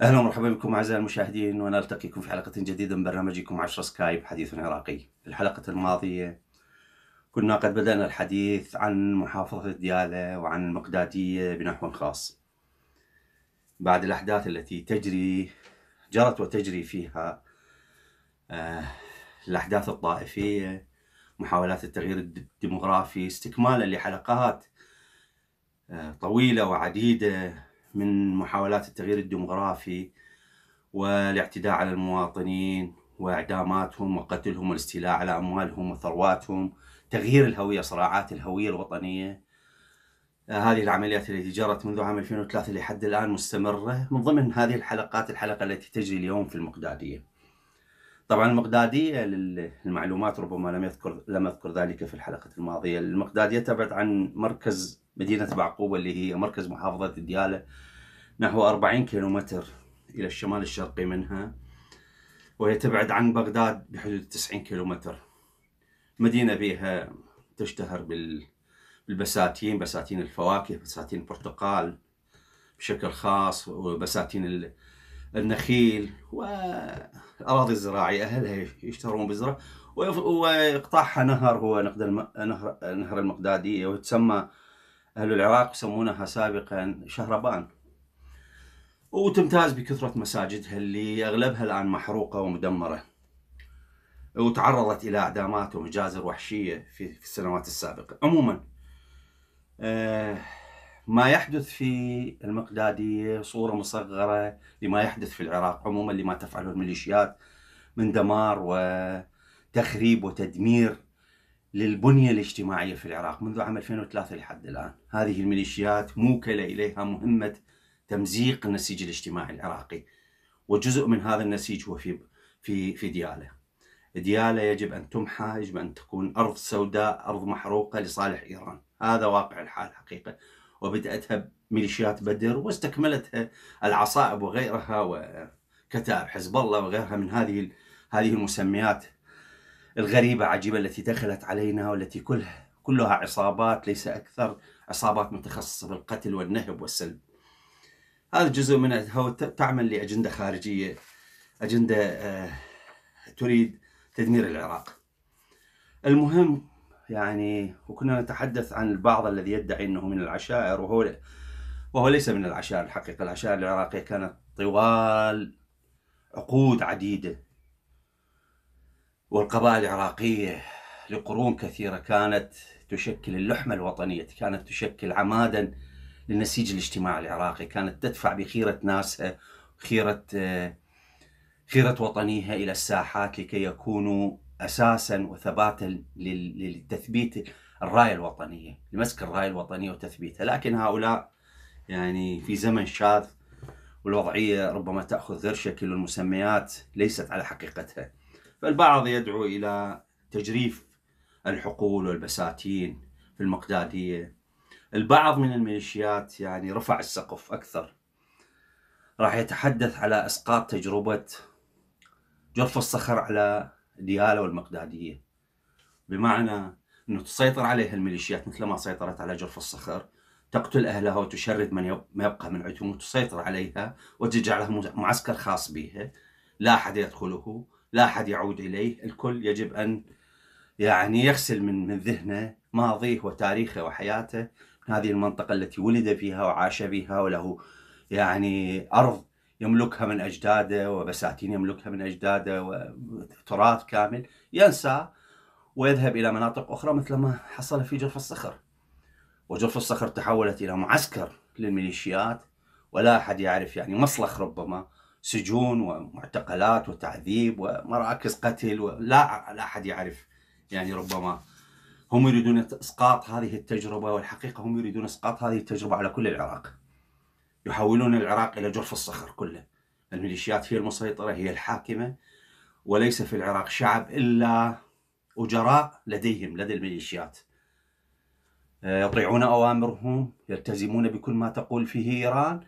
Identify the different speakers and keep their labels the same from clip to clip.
Speaker 1: اهلا ومرحبا بكم اعزائي المشاهدين ونلتقيكم في حلقه جديده من برنامجكم 10 سكايب حديث عراقي. في الحلقه الماضيه كنا قد بدانا الحديث عن محافظه دياله وعن المقداديه بنحو خاص. بعد الاحداث التي تجري جرت وتجري فيها آه، الاحداث الطائفيه محاولات التغيير الديمغرافي استكمالا لحلقات آه، طويله وعديده من محاولات التغيير الديمغرافي والاعتداء على المواطنين واعداماتهم وقتلهم والاستيلاء على اموالهم وثرواتهم، تغيير الهويه، صراعات الهويه الوطنيه. آه، هذه العمليات التي جرت منذ عام 2003 لحد الان مستمره، من ضمن هذه الحلقات الحلقه التي تجري اليوم في المقداديه. طبعا المقداديه للمعلومات ربما لم يذكر لم اذكر ذلك في الحلقه الماضيه، المقداديه تبعد عن مركز مدينة بعقوبة اللي هي مركز محافظة ديالة نحو 40 كيلومتر إلى الشمال الشرقي منها وهي تبعد عن بغداد بحدود 90 كيلومتر مدينة بها تشتهر بالبساتين بساتين الفواكه بساتين البرتقال بشكل خاص وبساتين النخيل والأراضي الزراعية أهلها يشتهرون بالزراعة ويقطعها نهر هو نهر المقدادية وتسمى أهل العراق يسمونها سابقا شهربان وتمتاز بكثرة مساجدها اللي أغلبها الآن محروقة ومدمرة وتعرضت إلى إعدامات ومجازر وحشية في السنوات السابقة عموما آه، ما يحدث في المقدادية صورة مصغرة لما يحدث في العراق عموما لما تفعله الميليشيات من دمار وتخريب وتدمير للبنية الاجتماعية في العراق منذ عام 2003 لحد الآن هذه الميليشيات موكلة إليها مهمة تمزيق النسيج الاجتماعي العراقي وجزء من هذا النسيج هو في في في دياله ديالة يجب أن تمحى يجب أن تكون أرض سوداء أرض محروقة لصالح إيران هذا واقع الحال حقيقة وبدأتها ميليشيات بدر واستكملتها العصائب وغيرها وكتائب حزب الله وغيرها من هذه هذه المسميات الغريبة عجيبة التي دخلت علينا والتي كلها كلها عصابات ليس أكثر عصابات متخصصة بالقتل والنهب والسلب هذا جزء من هو تعمل لأجندة خارجية أجندة آه، تريد تدمير العراق المهم يعني وكنا نتحدث عن البعض الذي يدعي أنه من العشائر وهو وهو ليس من العشائر الحقيقة العشائر العراقية كانت طوال عقود عديدة والقبائل العراقية لقرون كثيرة كانت تشكل اللحمة الوطنية كانت تشكل عمادا للنسيج الاجتماعي العراقي كانت تدفع بخيرة ناسها خيرة خيرة وطنيها إلى الساحات لكي يكونوا أساسا وثباتا لتثبيت الراية الوطنية لمسك الراية الوطنية وتثبيتها لكن هؤلاء يعني في زمن شاذ والوضعية ربما تأخذ غير شكل والمسميات ليست على حقيقتها فالبعض يدعو إلى تجريف الحقول والبساتين في المقدادية البعض من الميليشيات يعني رفع السقف أكثر راح يتحدث على إسقاط تجربة جرف الصخر على ديالة والمقدادية بمعنى أنه تسيطر عليها الميليشيات مثل ما سيطرت على جرف الصخر تقتل أهلها وتشرد من ما يبقى من عتهم وتسيطر عليها وتجعلها معسكر خاص بها لا أحد يدخله لا أحد يعود إليه الكل يجب أن يعني يغسل من من ذهنه ماضيه وتاريخه وحياته هذه المنطقة التي ولد فيها وعاش فيها وله يعني أرض يملكها من أجداده وبساتين يملكها من أجداده وتراث كامل ينسى ويذهب إلى مناطق أخرى مثل ما حصل في جرف الصخر وجرف الصخر تحولت إلى معسكر للميليشيات ولا أحد يعرف يعني مصلخ ربما سجون ومعتقلات وتعذيب ومراكز قتل ولا لا أحد يعرف يعني ربما هم يريدون إسقاط هذه التجربة والحقيقة هم يريدون إسقاط هذه التجربة على كل العراق يحولون العراق إلى جرف الصخر كله الميليشيات هي المسيطرة هي الحاكمة وليس في العراق شعب إلا أجراء لديهم لدى الميليشيات آه، يطيعون أوامرهم يلتزمون بكل ما تقول فيه إيران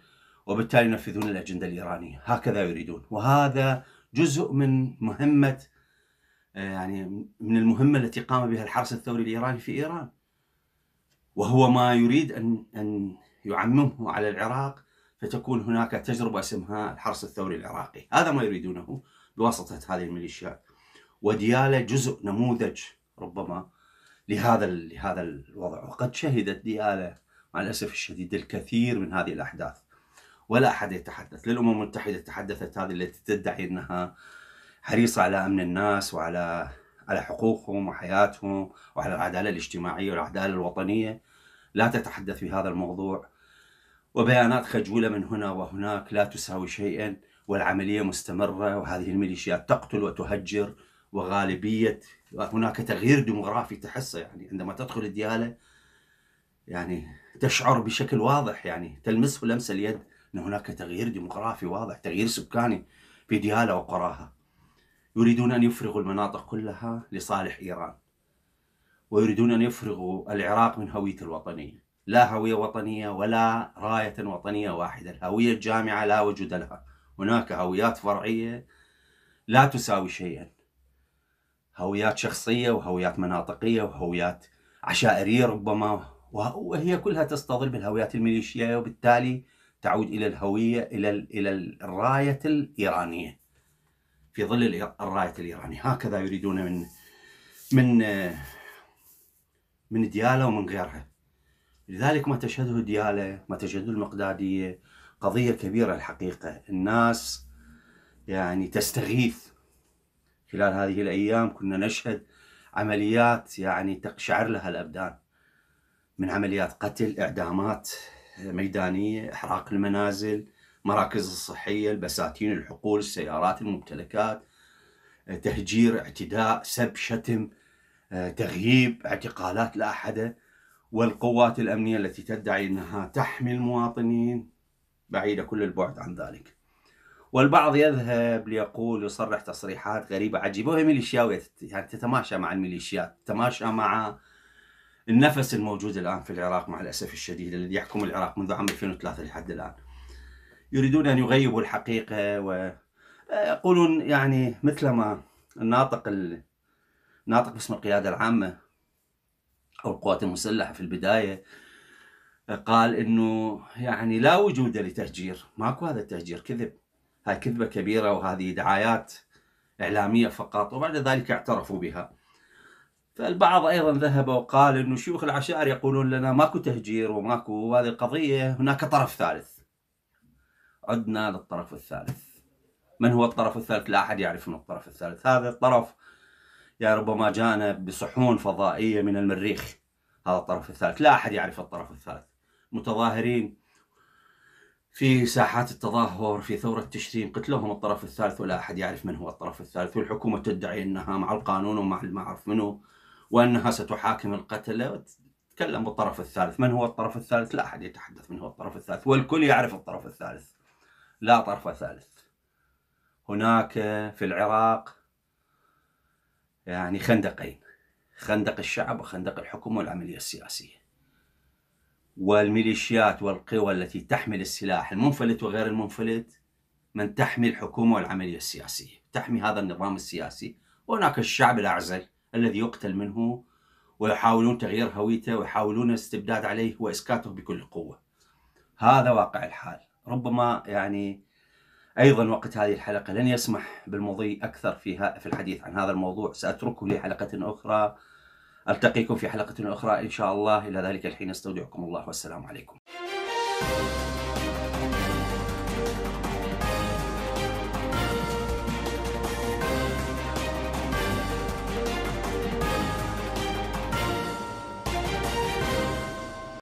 Speaker 1: وبالتالي ينفذون الأجندة الإيرانية هكذا يريدون وهذا جزء من مهمة آه، يعني من المهمة التي قام بها الحرس الثوري الإيراني في إيران وهو ما يريد أن أن يعممه على العراق فتكون هناك تجربة اسمها الحرس الثوري العراقي هذا ما يريدونه بواسطة هذه الميليشيات وديالة جزء نموذج ربما لهذا لهذا الوضع وقد شهدت ديالة مع الأسف الشديد الكثير من هذه الأحداث ولا أحد يتحدث للأمم المتحدة تحدثت هذه التي تدعي أنها حريصة على أمن الناس وعلى على حقوقهم وحياتهم وعلى العدالة الاجتماعية والعدالة الوطنية لا تتحدث في هذا الموضوع وبيانات خجولة من هنا وهناك لا تساوي شيئا والعملية مستمرة وهذه الميليشيات تقتل وتهجر وغالبية هناك تغيير ديموغرافي تحسه يعني عندما تدخل الديالة يعني تشعر بشكل واضح يعني تلمسه لمس اليد أن هناك تغيير ديموغرافي واضح تغيير سكاني في ديالى وقراها يريدون أن يفرغوا المناطق كلها لصالح إيران ويريدون أن يفرغوا العراق من هويته الوطنية لا هوية وطنية ولا راية وطنية واحدة الهوية الجامعة لا وجود لها هناك هويات فرعية لا تساوي شيئا هويات شخصية وهويات مناطقية وهويات عشائرية ربما وهي كلها تستظل بالهويات الميليشية وبالتالي تعود الى الهويه الى الى الرايه الايرانيه في ظل الرايه الايرانيه هكذا يريدون من من من دياله ومن غيرها لذلك ما تشهده دياله ما تشهده المقداديه قضيه كبيره الحقيقه الناس يعني تستغيث خلال هذه الايام كنا نشهد عمليات يعني تقشعر لها الابدان من عمليات قتل اعدامات ميدانية إحراق المنازل مراكز الصحية البساتين الحقول السيارات الممتلكات آه، تهجير اعتداء سب شتم آه، تغييب اعتقالات لاحده والقوات الامنيه التي تدعي انها تحمي المواطنين بعيده كل البعد عن ذلك. والبعض يذهب ليقول يصرح تصريحات غريبه عجيبه وهي ميليشياويه يعني تتماشى مع الميليشيات، تتماشى مع النفس الموجود الآن في العراق مع الأسف الشديد الذي يحكم العراق منذ عام 2003 لحد الآن يريدون أن يغيبوا الحقيقة ويقولون يعني مثلما الناطق ال... ناطق باسم القيادة العامة أو القوات المسلحة في البداية قال انه يعني لا وجود لتهجير ماكو هذا التهجير كذب هاي كذبه كبيره وهذه دعايات اعلاميه فقط وبعد ذلك اعترفوا بها فالبعض ايضا ذهب وقال انه شيوخ العشائر يقولون لنا ماكو تهجير وماكو هذه القضيه هناك طرف ثالث عدنا للطرف الثالث من هو الطرف الثالث لا احد يعرف من الطرف الثالث هذا الطرف يا ربما جانا بصحون فضائيه من المريخ هذا الطرف الثالث لا احد يعرف الطرف الثالث متظاهرين في ساحات التظاهر في ثورة تشرين قتلهم الطرف الثالث ولا أحد يعرف من هو الطرف الثالث والحكومة تدعي أنها مع القانون ومع ما أعرف منه وأنها ستحاكم القتلة وتتكلم بالطرف الثالث من هو الطرف الثالث؟ لا أحد يتحدث من هو الطرف الثالث والكل يعرف الطرف الثالث لا طرف ثالث هناك في العراق يعني خندقين خندق الشعب وخندق الحكم والعملية السياسية والميليشيات والقوى التي تحمل السلاح المنفلت وغير المنفلت من تحمي الحكومة والعملية السياسية تحمي هذا النظام السياسي وهناك الشعب الأعزل الذي يقتل منه ويحاولون تغيير هويته ويحاولون الاستبداد عليه واسكاته بكل قوه. هذا واقع الحال، ربما يعني ايضا وقت هذه الحلقه لن يسمح بالمضي اكثر فيها في الحديث عن هذا الموضوع، ساتركه لحلقه اخرى. التقيكم في حلقه اخرى ان شاء الله، الى ذلك الحين استودعكم الله والسلام عليكم.